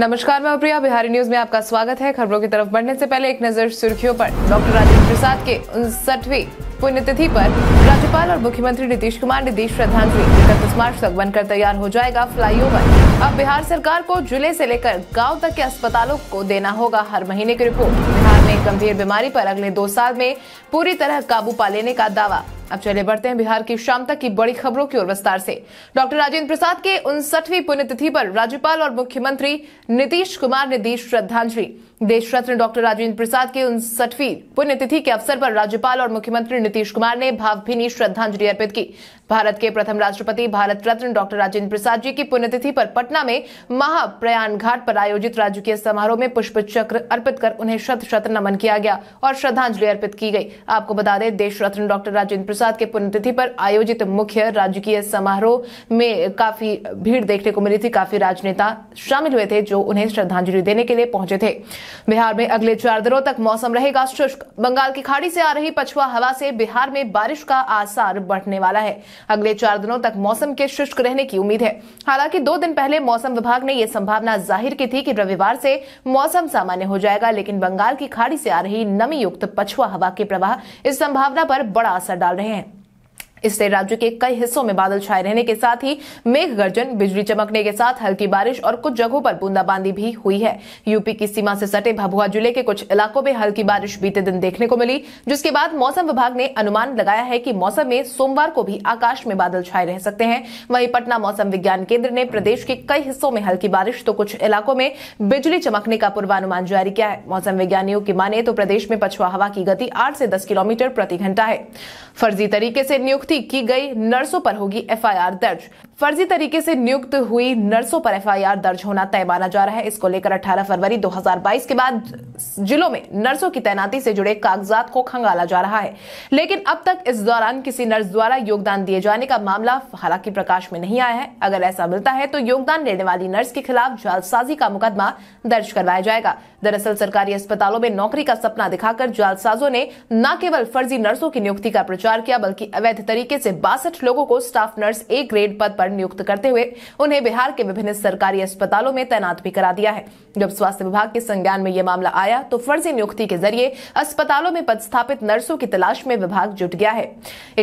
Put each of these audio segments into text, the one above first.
नमस्कार मैं प्रिया बिहारी न्यूज में आपका स्वागत है खबरों की तरफ बढ़ने से पहले एक नजर सुर्खियों पर डॉक्टर राजेंद्र प्रसाद के उनसठवीं पुण्यतिथि पर राज्यपाल और मुख्यमंत्री नीतीश कुमार ने दी श्रद्धांजलि इकतीस मार्च तक बनकर तैयार हो जाएगा फ्लाईओवर अब बिहार सरकार को जिले से लेकर गांव तक के अस्पतालों को देना होगा हर महीने की रिपोर्ट बिहार में गंभीर बीमारी पर अगले दो साल में पूरी तरह काबू पा लेने का दावा अब चले बढ़ते हैं बिहार की शाम तक की बड़ी खबरों की ओर विस्तार से डॉक्टर राजेंद्र प्रसाद के उनसठवीं पुण्यतिथि पर राज्यपाल और मुख्यमंत्री नीतीश कुमार ने दी श्रद्धांजलि देश रत्न डॉक्टर राजेंद्र प्रसाद के उनसठवीं पुण्यतिथि के अवसर पर राज्यपाल और मुख्यमंत्री नीतीश कुमार ने भावभीनी श्रद्धांजलि अर्पित की भारत के प्रथम राष्ट्रपति भारत रत्न डॉक्टर राजेंद्र प्रसाद जी की पुण्यतिथि पर पटना में महाप्रयाण घाट पर आयोजित राजकीय समारोह में पुष्प चक्र अर्पित कर उन्हें शत शत नमन किया गया और श्रद्धांजलि अर्पित की गई आपको बता दें देश रत्न डॉक्टर राजेंद्र प्रसाद के पुण्यतिथि पर आयोजित मुख्य राजकीय समारोह में काफी भीड़ देखने को मिली थी काफी राजनेता शामिल हुए थे जो उन्हें श्रद्धांजलि देने के लिए पहुंचे थे बिहार में अगले चार दिनों तक मौसम रहेगा शुष्क बंगाल की खाड़ी से आ रही पछुआ हवा से बिहार में बारिश का आसार बढ़ने वाला है अगले चार दिनों तक मौसम के शुष्क रहने की उम्मीद है हालांकि दो दिन पहले मौसम विभाग ने यह संभावना जाहिर की थी कि रविवार से मौसम सामान्य हो जाएगा लेकिन बंगाल की खाड़ी से आ रही नमी युक्त पछुआ हवा के प्रवाह इस संभावना पर बड़ा असर डाल रहे हैं इससे राज्य के कई हिस्सों में बादल छाए रहने के साथ ही मेघ गर्जन बिजली चमकने के साथ हल्की बारिश और कुछ जगहों पर बूंदाबांदी भी हुई है यूपी की सीमा से सटे भभुआ जिले के कुछ इलाकों में हल्की बारिश बीते दिन देखने को मिली जिसके बाद मौसम विभाग ने अनुमान लगाया है कि मौसम में सोमवार को भी आकाश में बादल छाए रह सकते हैं वहीं पटना मौसम विज्ञान केंद्र ने प्रदेश के कई हिस्सों में हल्की बारिश तो कुछ इलाकों में बिजली चमकने का पूर्वानुमान जारी किया है मौसम विज्ञानियों की माने तो प्रदेश में पछुआ हवा की गति आठ से दस किलोमीटर प्रति घंटा है फर्जी तरीके से नियुक्ति की गई नर्सों पर होगी एफआईआर दर्ज फर्जी तरीके से नियुक्त हुई नर्सों पर एफआईआर दर्ज होना तय माना जा रहा है इसको लेकर 18 फरवरी 2022 के बाद जिलों में नर्सों की तैनाती से जुड़े कागजात को खंगाला जा रहा है लेकिन अब तक इस दौरान किसी नर्स द्वारा योगदान दिए जाने का मामला हालांकि प्रकाश में नहीं आया है अगर ऐसा मिलता है तो योगदान देने वाली नर्स के खिलाफ जालसाजी का मुकदमा दर्ज करवाया जाएगा दरअसल सरकारी अस्पतालों में नौकरी का सपना दिखाकर जालसाजों ने न केवल फर्जी नर्सों की नियुक्ति का प्रचार किया बल्कि अवैध तरीके से बासठ लोगों को स्टाफ नर्स ए ग्रेड पद पर पर नियुक्त करते हुए उन्हें बिहार के विभिन्न सरकारी अस्पतालों में तैनात भी करा दिया है जब स्वास्थ्य विभाग के संज्ञान में यह मामला आया तो फर्जी नियुक्ति के जरिए अस्पतालों में पदस्थापित नर्सों की तलाश में विभाग जुट गया है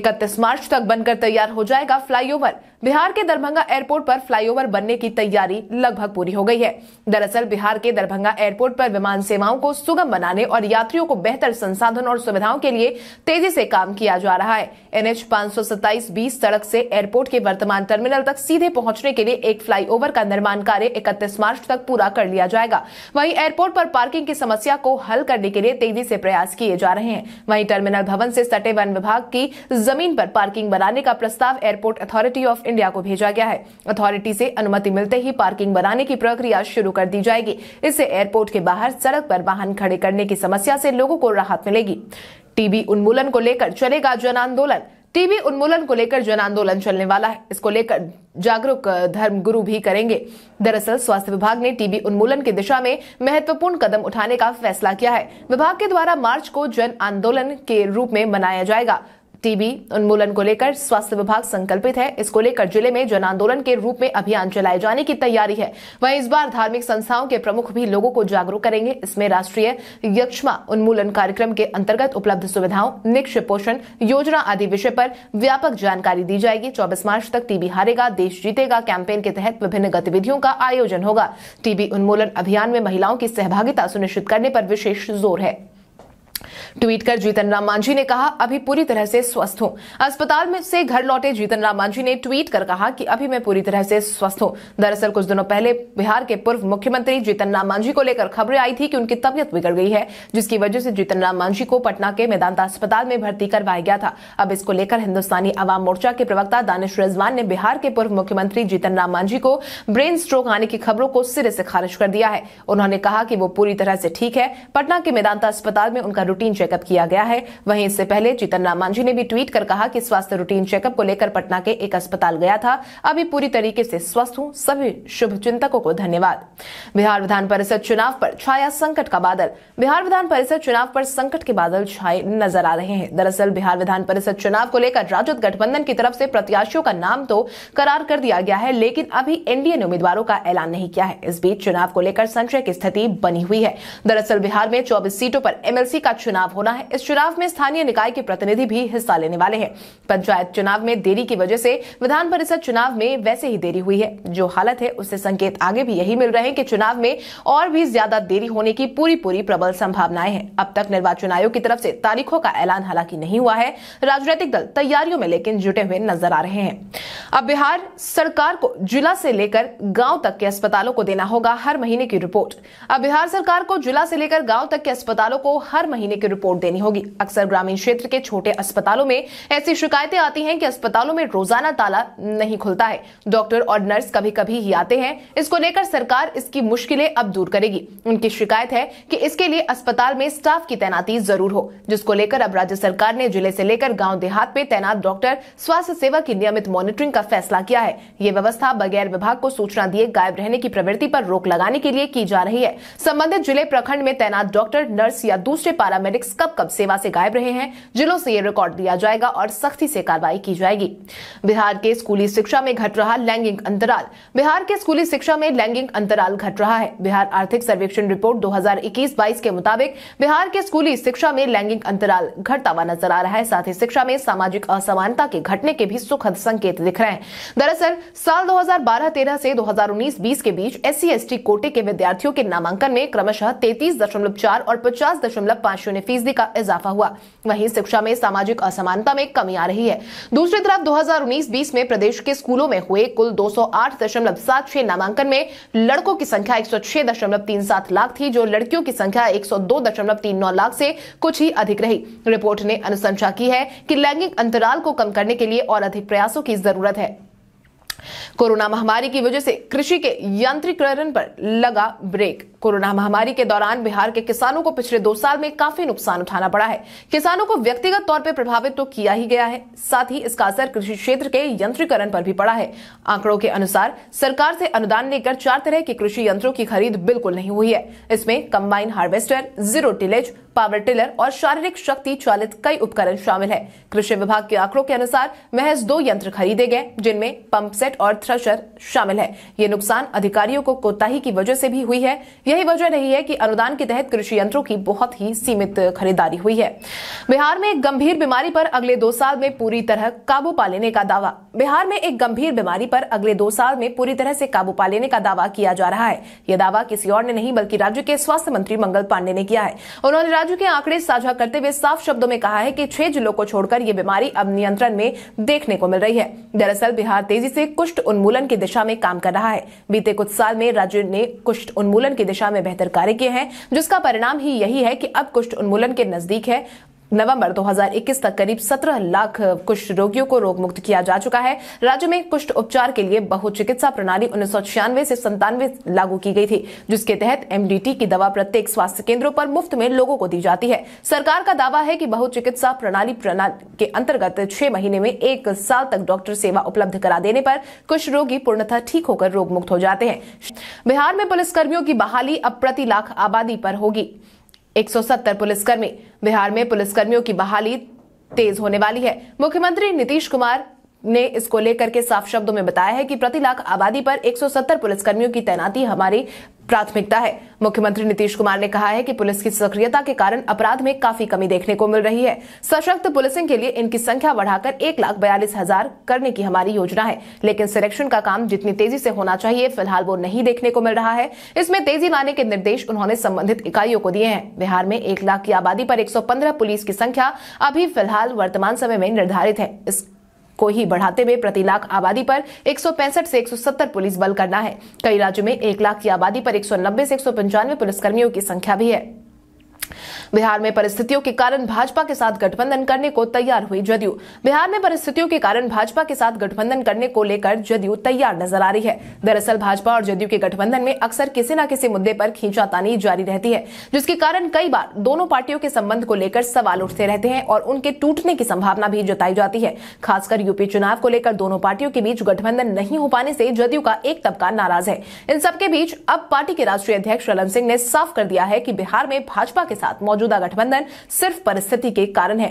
इकतीस मार्च तक बनकर तैयार हो जाएगा फ्लाईओवर बिहार के दरभंगा एयरपोर्ट पर फ्लाईओवर बनने की तैयारी लगभग पूरी हो गई है दरअसल बिहार के दरभंगा एयरपोर्ट पर विमान सेवाओं को सुगम बनाने और यात्रियों को बेहतर संसाधन और सुविधाओं के लिए तेजी से काम किया जा रहा है एन एच बीस सड़क से एयरपोर्ट के वर्तमान टर्मिनल तक सीधे पहुंचने के लिए एक फ्लाईओवर का निर्माण कार्य इकतीस मार्च तक पूरा कर लिया जाएगा वहीं एयरपोर्ट पर पार्किंग की समस्या को हल करने के लिए तेजी से प्रयास किए जा रहे हैं वहीं टर्मिनल भवन से सटे वन विभाग की जमीन पर पार्किंग बनाने का प्रस्ताव एयरपोर्ट अथॉरिटी ऑफ इंडिया को भेजा गया है अथॉरिटी से अनुमति मिलते ही पार्किंग बनाने की प्रक्रिया शुरू कर दी जाएगी इससे एयरपोर्ट के बाहर सड़क पर वाहन खड़े करने की समस्या से लोगों को राहत मिलेगी टीबी उन्मूलन को लेकर चलेगा जन आंदोलन टीबी उन्मूलन को लेकर जन आंदोलन चलने वाला है इसको लेकर जागरूक धर्म गुरु भी करेंगे दरअसल स्वास्थ्य विभाग ने टीबी उन्मूलन की दिशा में महत्वपूर्ण कदम उठाने का फैसला किया है विभाग के द्वारा मार्च को जन आंदोलन के रूप में मनाया जाएगा टीबी उन्मूलन को लेकर स्वास्थ्य विभाग संकल्पित है इसको लेकर जिले में जन आंदोलन के रूप में अभियान चलाए जाने की तैयारी है वहीं इस बार धार्मिक संस्थाओं के प्रमुख भी लोगों को जागरूक करेंगे इसमें राष्ट्रीय यक्षमा उन्मूलन कार्यक्रम के अंतर्गत उपलब्ध सुविधाओं निक्ष पोषण योजना आदि विषय पर व्यापक जानकारी दी जाएगी चौबीस मार्च तक टीबी हारेगा देश जीतेगा कैंपेन के तहत विभिन्न गतिविधियों का आयोजन होगा टीबी उन्मूलन अभियान में महिलाओं की सहभागिता सुनिश्चित करने पर विशेष जोर है ट्वीट कर जीतन राम मांझी ने कहा अभी पूरी तरह से स्वस्थ हूँ अस्पताल में से घर लौटे जीतन राम मांझी ने ट्वीट कर कहा कि अभी मैं पूरी तरह से स्वस्थ हूँ दरअसल कुछ दिनों पहले बिहार के पूर्व मुख्यमंत्री जीतन राम मांझी को लेकर खबरें आई थी कि उनकी तबियत बिगड़ गई है जिसकी वजह से जीतन राम मांझी को पटना के मेदांता अस्पताल में भर्ती करवाया गया था अब इसको लेकर हिंदुस्तानी अवाम मोर्चा के प्रवक्ता दानिश रिजवान ने बिहार के पूर्व मुख्यमंत्री जीतन राम मांझी को ब्रेन स्ट्रोक आने की खबरों को सिरे से खारिज कर दिया है उन्होंने कहा कि वो पूरी तरह से ठीक है पटना के मेदांता अस्पताल में उनका रूटीन रूटीन चेकअप किया गया है वहीं इससे पहले जीतन राम मांझी ने भी ट्वीट कर कहा कि स्वास्थ्य रूटीन चेकअप को लेकर पटना के एक अस्पताल गया था अभी पूरी तरीके से स्वस्थ हूं सभी शुभ चिंतकों को धन्यवाद बिहार विधान परिषद चुनाव पर छाया संकट का बादल बिहार विधान परिषद चुनाव पर संकट के बादल छाए नजर आ रहे हैं दरअसल बिहार विधान परिषद चुनाव को लेकर राजद गठबंधन की तरफ से प्रत्याशियों का नाम तो करार कर दिया गया है लेकिन अभी एनडीए ने उम्मीदवारों का ऐलान नहीं किया है इस बीच चुनाव को लेकर संशय की स्थिति बनी हुई है दरअसल बिहार में चौबीस सीटों पर एमएलसी का चुनाव चुनाव होना है इस चुनाव में स्थानीय निकाय के प्रतिनिधि भी हिस्सा लेने वाले हैं पंचायत चुनाव में देरी की वजह से विधान परिषद चुनाव में वैसे ही देरी हुई है जो हालत है उससे संकेत आगे भी यही मिल रहे हैं कि चुनाव में और भी ज्यादा देरी होने की पूरी पूरी प्रबल संभावनाएं हैं अब तक निर्वाचन आयोग की तरफ से तारीखों का ऐलान हालांकि नहीं हुआ है राजनीतिक दल तैयारियों में लेकिन जुटे हुए नजर आ रहे हैं अब बिहार सरकार को जिला से लेकर गांव तक के अस्पतालों को देना होगा हर महीने की रिपोर्ट अब बिहार सरकार को जिला से लेकर गांव तक के अस्पतालों को हर महीने की रिपोर्ट देनी होगी अक्सर ग्रामीण क्षेत्र के छोटे अस्पतालों में ऐसी शिकायतें आती हैं कि अस्पतालों में रोजाना ताला नहीं खुलता है डॉक्टर और नर्स कभी कभी ही आते हैं इसको लेकर सरकार इसकी मुश्किलें अब दूर करेगी उनकी शिकायत है की इसके लिए अस्पताल में स्टाफ की तैनाती जरूर हो जिसको लेकर अब राज्य सरकार ने जिले ऐसी लेकर गाँव देहात में तैनात डॉक्टर स्वास्थ्य सेवा की नियमित मॉनिटरिंग का फैसला किया है ये व्यवस्था बगैर विभाग को सूचना दिए गायब रहने की प्रवृत्ति पर रोक लगाने के लिए की जा रही है संबंधित जिले प्रखंड में तैनात डॉक्टर नर्स या दूसरे पारा पैरामेडिक्स कब कब सेवा से गायब रहे हैं जिलों से ये रिकॉर्ड दिया जाएगा और सख्ती से कार्रवाई की जाएगी बिहार के स्कूली शिक्षा में घट रहा लैंगिक अंतराल बिहार के स्कूली शिक्षा में लैंगिक अंतराल घट रहा है बिहार आर्थिक सर्वेक्षण रिपोर्ट दो हजार के मुताबिक बिहार के स्कूली शिक्षा में लैंगिक अंतराल घटता हुआ नजर आ रहा है साथ ही शिक्षा में सामाजिक असमानता के घटने के भी सुखद संकेत दिख रहे हैं दरअसल साल 2012-13 से 2019-20 के बीच एस सी कोटे के विद्यार्थियों के नामांकन में क्रमशः तैतीस और पचास दशमलव पाँच शून्य में फीसदी का इजाफा हुआ वहीं शिक्षा में सामाजिक असमानता में कमी आ रही है दूसरी तरफ 2019-20 में प्रदेश के स्कूलों में हुए कुल 208.76 नामांकन में लड़कों की संख्या एक लाख थी जो लड़कियों की संख्या एक लाख से कुछ ही अधिक रही रिपोर्ट ने अनुशंसा की है कि लैंगिक अंतराल को कम करने के लिए और अधिक प्रयासों की जरूरत है कोरोना महामारी की वजह से कृषि के यांत्रिकरण पर लगा ब्रेक कोरोना महामारी के दौरान बिहार के किसानों को पिछले दो साल में काफी नुकसान उठाना पड़ा है किसानों को व्यक्तिगत तौर पर प्रभावित तो किया ही गया है साथ ही इसका असर कृषि क्षेत्र के यंत्रीकरण पर भी पड़ा है आंकड़ों के अनुसार सरकार से अनुदान लेकर चार तरह के कृषि यंत्रों की खरीद बिल्कुल नहीं हुई है इसमें combine harvester zero tillage power tiller और शारीरिक शक्ति चालित कई उपकरण शामिल है कृषि विभाग के आंकड़ों के अनुसार महज दो यंत्र खरीदे गए जिनमें पंप सेट और थ्रशर शामिल है ये नुकसान अधिकारियों को कोताही की वजह से भी हुई है यही वजह रही है कि अनुदान के तहत कृषि यंत्रों की बहुत ही सीमित खरीदारी हुई है बिहार में एक गंभीर बीमारी पर अगले दो साल में पूरी तरह काबू पा लेने का दावा बिहार में एक गंभीर बीमारी पर अगले दो साल में पूरी तरह से काबू पा लेने का दावा किया जा रहा है यह दावा किसी और ने नहीं बल्कि राज्य के स्वास्थ्य मंत्री मंगल पांडे ने किया है उन्होंने राज्य के आंकड़े साझा करते हुए साफ शब्दों में कहा है कि छह जिलों को छोड़कर यह बीमारी अब नियंत्रण में देखने को मिल रही है दरअसल बिहार तेजी से कुष्ठ उन्मूलन की दिशा में काम कर रहा है बीते कुछ साल में राज्य ने कुष्ठ उन्मूलन की दिशा दिशा में बेहतर कार्य किए हैं जिसका परिणाम ही यही है कि अब कुष्ठ उन्मूलन के नजदीक है नवंबर 2021 तक करीब 17 लाख कुष्ठ रोगियों को रोग मुक्त किया जा चुका है राज्य में कुष्ठ उपचार के लिए बहु चिकित्सा प्रणाली उन्नीस से संतानवे लागू की गई थी जिसके तहत एमडीटी की दवा प्रत्येक स्वास्थ्य केंद्रों पर मुफ्त में लोगों को दी जाती है सरकार का दावा है कि बहु चिकित्सा प्रणाली के अंतर्गत छह महीने में एक साल तक डॉक्टर सेवा उपलब्ध करा देने पर कुष्ठ रोगी पूर्णतः ठीक होकर रोग मुक्त हो जाते हैं बिहार में पुलिसकर्मियों की बहाली अब प्रति लाख आबादी पर होगी 170 पुलिसकर्मी बिहार में पुलिसकर्मियों की बहाली तेज होने वाली है मुख्यमंत्री नीतीश कुमार ने इसको लेकर के साफ शब्दों में बताया है कि प्रति लाख आबादी पर 170 पुलिसकर्मियों की तैनाती हमारी प्राथमिकता है मुख्यमंत्री नीतीश कुमार ने कहा है कि पुलिस की सक्रियता के कारण अपराध में काफी कमी देखने को मिल रही है सशक्त पुलिसिंग के लिए इनकी संख्या बढ़ाकर एक लाख बयालीस हजार करने की हमारी योजना है लेकिन सिलेक्शन का काम जितनी तेजी से होना चाहिए फिलहाल वो नहीं देखने को मिल रहा है इसमें तेजी लाने के निर्देश उन्होंने संबंधित इकाइयों को दिए हैं बिहार में एक लाख की आबादी पर एक पुलिस की संख्या अभी फिलहाल वर्तमान समय में निर्धारित है इस को ही बढ़ाते हुए प्रति लाख आबादी पर एक से एक पुलिस बल करना है कई राज्यों में एक लाख की आबादी पर 190 से एक पुलिसकर्मियों की संख्या भी है बिहार में परिस्थितियों के कारण भाजपा के साथ गठबंधन करने को तैयार हुई जदयू बिहार में परिस्थितियों के कारण भाजपा के साथ गठबंधन करने को लेकर जदयू तैयार नजर आ रही है दरअसल भाजपा और जदयू के गठबंधन में अक्सर किसी न किसी मुद्दे पर खींचातानी जारी रहती है जिसके कारण कई बार दोनों पार्टियों के संबंध को लेकर सवाल उठते रहते हैं और उनके टूटने की संभावना भी जताई जाती है खासकर यूपी चुनाव को लेकर दोनों पार्टियों के बीच गठबंधन नहीं हो पाने से जदयू का एक तबका नाराज है इन सबके बीच अब पार्टी के राष्ट्रीय अध्यक्ष ललन सिंह ने साफ कर दिया है कि बिहार में भाजपा के साथ मौजूदा गठबंधन सिर्फ परिस्थिति के कारण है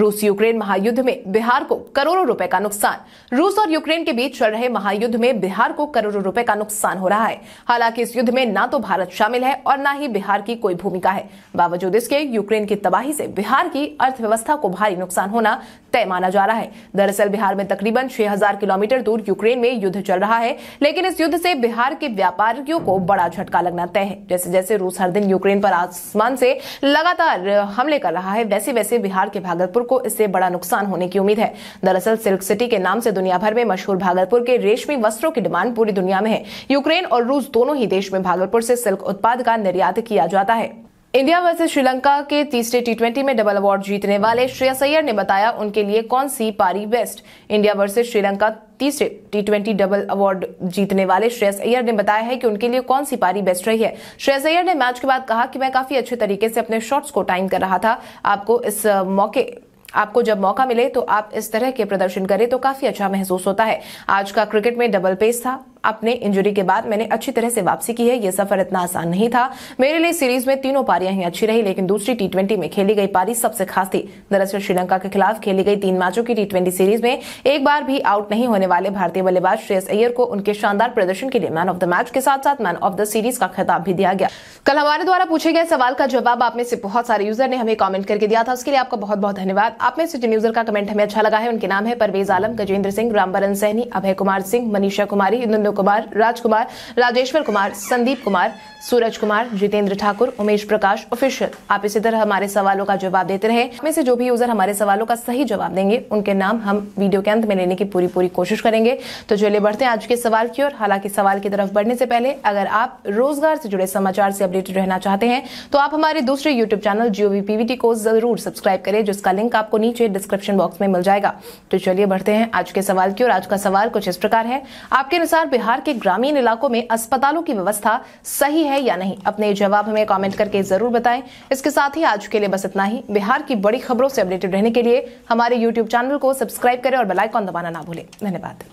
रूस यूक्रेन महायुद्ध में बिहार को करोड़ों रुपए का नुकसान रूस और यूक्रेन के बीच चल रहे महायुद्ध में बिहार को करोड़ों रुपए का नुकसान हो रहा है हालांकि इस युद्ध में न तो भारत शामिल है और न ही बिहार की कोई भूमिका है बावजूद इसके यूक्रेन की तबाही से बिहार की अर्थव्यवस्था को भारी नुकसान होना तय माना जा रहा है दरअसल बिहार में तकरीबन 6000 किलोमीटर दूर यूक्रेन में युद्ध चल रहा है लेकिन इस युद्ध से बिहार के व्यापारियों को बड़ा झटका लगना तय है जैसे जैसे रूस हर दिन यूक्रेन पर आसमान से लगातार हमले कर रहा है वैसे वैसे बिहार के भागलपुर को इससे बड़ा नुकसान होने की उम्मीद है दरअसल सिल्क सिटी के नाम से दुनिया भर में मशहूर भागलपुर के रेशमी वस्त्रों की डिमांड पूरी दुनिया में है यूक्रेन और रूस दोनों ही देश में भागलपुर से सिल्क उत्पाद का निर्यात किया जाता है इंडिया वर्सेस श्रीलंका के तीसरे टी में डबल अवार्ड जीतने वाले श्रेयस सैयर ने बताया उनके लिए कौन सी पारी बेस्ट इंडिया वर्सेस श्रीलंका तीसरे टी डबल अवार्ड जीतने वाले श्रेयस अय्यर ने बताया है कि उनके लिए कौन सी पारी बेस्ट रही है श्रेयस अय्यर ने मैच के बाद कहा कि मैं काफी अच्छे तरीके से अपने शॉट्स को टाइम कर रहा था आपको इस मौके आपको जब मौका मिले तो आप इस तरह के प्रदर्शन करें तो काफी अच्छा महसूस होता है आज का क्रिकेट में डबल पेस था अपने इंजरी के बाद मैंने अच्छी तरह से वापसी की है यह सफर इतना आसान नहीं था मेरे लिए सीरीज में तीनों पारियां ही अच्छी रही लेकिन दूसरी टी में खेली गई पारी सबसे खास थी दरअसल श्रीलंका के खिलाफ खेली गई तीन मैचों की टी सीरीज में एक बार भी आउट नहीं होने वाले भारतीय बल्लेबाज श्रेयस अय्यर को उनके शानदार प्रदर्शन के लिए मैन ऑफ द मैच के साथ साथ मैन ऑफ द सीरीज का खिताब भी दिया गया कल हमारे द्वारा पूछे गए सवाल का जवाब आप में से बहुत सारे यूजर ने हमें कमेंट करके दिया था उसके लिए आपका बहुत बहुत धन्यवाद आप में से जिन यूजर का कमेंट हमें अच्छा लगा है उनके नाम है परवेज आलम गजेंद्र सिंह रामबरन सहनी अभय कुमार सिंह मनीषा कुमारी इन कुमार राजकुमार राजेश्वर कुमार संदीप कुमार सूरज कुमार जितेंद्र ठाकुर उमेश प्रकाश ऑफिशियल आप इसी तरह हमारे सवालों का जवाब देते रहे में से जो भी यूजर हमारे सवालों का सही जवाब देंगे उनके नाम हम वीडियो के अंत में लेने की पूरी पूरी कोशिश करेंगे तो चलिए बढ़ते हैं आज के सवाल की ओर हालांकि सवाल की तरफ बढ़ने से पहले अगर आप रोजगार से जुड़े समाचार से अपडेटेड रहना चाहते हैं तो आप हमारे दूसरे यूट्यूब चैनल जीओवी पीवीटी को जरूर सब्सक्राइब करें जिसका लिंक आपको नीचे डिस्क्रिप्शन बॉक्स में मिल जाएगा तो चलिए बढ़ते हैं आज के सवाल की ओर आज का सवाल कुछ इस प्रकार है आपके अनुसार बिहार के ग्रामीण इलाकों में अस्पतालों की व्यवस्था सही है या नहीं अपने जवाब हमें कमेंट करके जरूर बताएं इसके साथ ही आज के लिए बस इतना ही बिहार की बड़ी खबरों से अपडेटेड रहने के लिए हमारे यूट्यूब चैनल को सब्सक्राइब करें और बेलाइकॉन दबाना ना भूलें धन्यवाद